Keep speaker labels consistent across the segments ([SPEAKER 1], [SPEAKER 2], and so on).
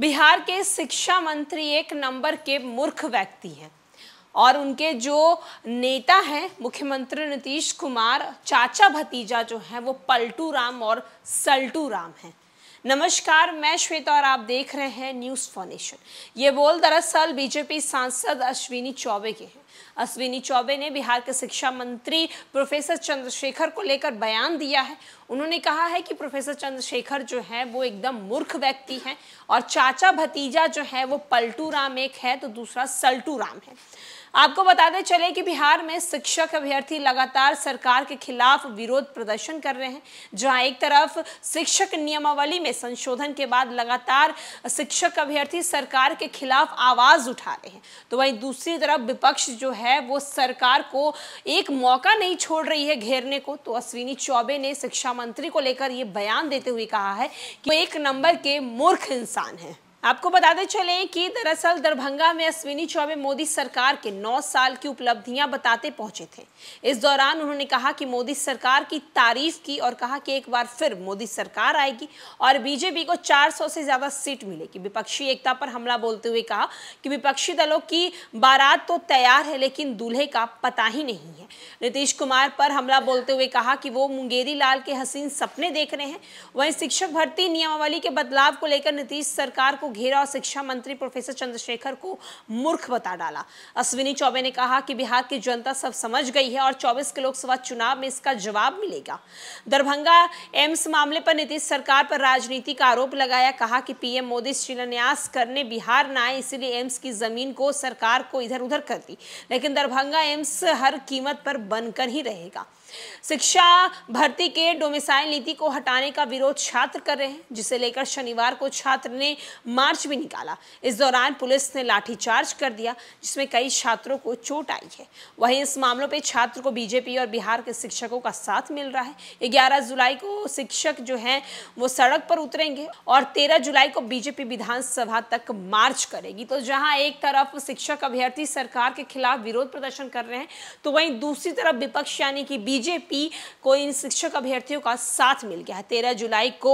[SPEAKER 1] बिहार के शिक्षा मंत्री एक नंबर के मूर्ख व्यक्ति हैं और उनके जो नेता हैं मुख्यमंत्री नीतीश कुमार चाचा भतीजा जो हैं वो पलटू राम और सल्टू राम हैं नमस्कार मैं श्वेता और आप देख रहे हैं न्यूज़ फॉर्नेशन ये बोल दरअसल बीजेपी सांसद अश्विनी चौबे के हैं अश्विनी चौबे ने बिहार के शिक्षा मंत्री प्रोफेसर चंद्रशेखर को लेकर बयान दिया है उन्होंने कहा है कि प्रोफेसर चंद्रशेखर जो है वो एकदम मूर्ख व्यक्ति हैं और चाचा भतीजा जो है वो पलटू राम एक है तो दूसरा सल्टू राम है आपको बताते चले कि बिहार में शिक्षक अभ्यर्थी लगातार सरकार के खिलाफ विरोध प्रदर्शन कर रहे हैं जहां एक तरफ शिक्षक नियमावली में संशोधन के बाद लगातार शिक्षक अभ्यर्थी सरकार के खिलाफ आवाज उठा रहे हैं तो वहीं दूसरी तरफ विपक्ष जो है वो सरकार को एक मौका नहीं छोड़ रही है घेरने को तो अश्विनी चौबे ने शिक्षा मंत्री को लेकर ये बयान देते हुए कहा है कि वो एक नंबर के मूर्ख इंसान है आपको बताते चले कि दरअसल दरभंगा में अश्विनी चौबे मोदी सरकार के 9 साल की उपलब्धियां बताते पहुंचे थे इस दौरान उन्होंने कहा कि मोदी सरकार की तारीफ की और कहा कि एक बार फिर मोदी सरकार आएगी और बीजेपी को 400 से ज्यादा सीट मिलेगी विपक्षी एकता पर हमला बोलते हुए कहा कि विपक्षी दलों की बारात तो तैयार है लेकिन दूल्हे का पता ही नहीं है नीतीश कुमार पर हमला बोलते हुए कहा कि वो मुंगेरी लाल के हसीन सपने देख रहे हैं वहीं शिक्षक भर्ती नियमावली के बदलाव को लेकर नीतीश सरकार को घेरा और शिक्षा मंत्री प्रोफेसर चंद्रशेखर को मूर्ख बता डाला अश्विनी चौबे ने कहा कि बिहार की जनता सब समझ गई है और चौबीस के लोकसभा चुनाव में इसका जवाब मिलेगा दरभंगा एम्स मामले पर नीतीश सरकार पर राजनीति का आरोप लगाया कहा कि पीएम मोदी शिलान्यास करने बिहार न आए इसीलिए एम्स की जमीन को सरकार को इधर उधर कर दी लेकिन दरभंगा एम्स हर कीमत पर बनकर ही रहेगा शिक्षा भर्ती के डोमिसाइल नीति को हटाने का विरोध छात्र कर रहे हैं जिसे लेकर शनिवार को छात्र ने मार्च भी निकाला इस दौरान पुलिस ने लाठीचार्ज कर दिया जिसमें कई छात्रों को चोट आई है वहीं इस मामलों पर छात्र को बीजेपी और बिहार के शिक्षकों का साथ मिल रहा है ग्यारह जुलाई को शिक्षक जो है वो सड़क पर उतरेंगे और तेरह जुलाई को बीजेपी विधानसभा तक मार्च करेगी तो जहां एक तरफ शिक्षक अभ्यर्थी सरकार के खिलाफ विरोध प्रदर्शन कर रहे हैं तो वहीं दूसरी तरफ विपक्ष यानी कि बीजेपी बीजेपी को इन शिक्षक अभ्यर्थियों का साथ मिल गया है तेरह जुलाई को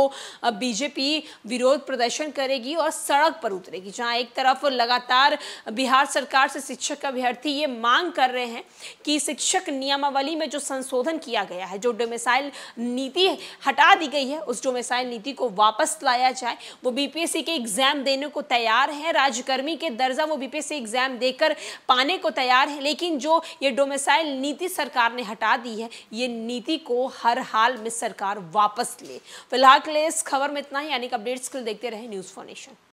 [SPEAKER 1] बीजेपी विरोध प्रदर्शन करेगी और सड़क पर उतरेगी जहां एक तरफ लगातार बिहार सरकार से शिक्षक अभ्यर्थी ये मांग कर रहे हैं कि शिक्षक नियमावली में जो संशोधन किया गया है जो डोमिसाइल नीति हटा दी गई है उस डोमिसाइल नीति को वापस लाया जाए वो बीपीएससी के एग्जाम देने को तैयार है राजकर्मी के दर्जा वो बीपीएससी एग्जाम देकर पाने को तैयार है लेकिन जो ये डोमिसाइल नीति सरकार ने हटा दी है ये नीति को हर हाल में सरकार वापस ले फिलहाल के लिए इस खबर में इतना ही यानी अपडेट्स के लिए देखते रहे न्यूज़ फॉर नेशन